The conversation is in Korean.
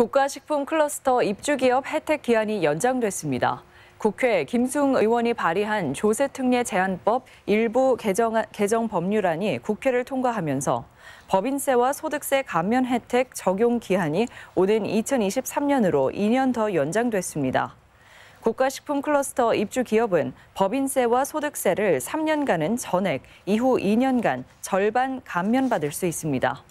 국가식품 클러스터 입주기업 혜택 기한이 연장됐습니다. 국회 김승 의원이 발의한 조세특례 제한법 일부 개정, 개정 법률안이 국회를 통과하면서 법인세와 소득세 감면 혜택 적용 기한이 오는 2023년으로 2년 더 연장됐습니다. 국가식품 클러스터 입주 기업은 법인세와 소득세를 3년간은 전액, 이후 2년간 절반 감면받을 수 있습니다.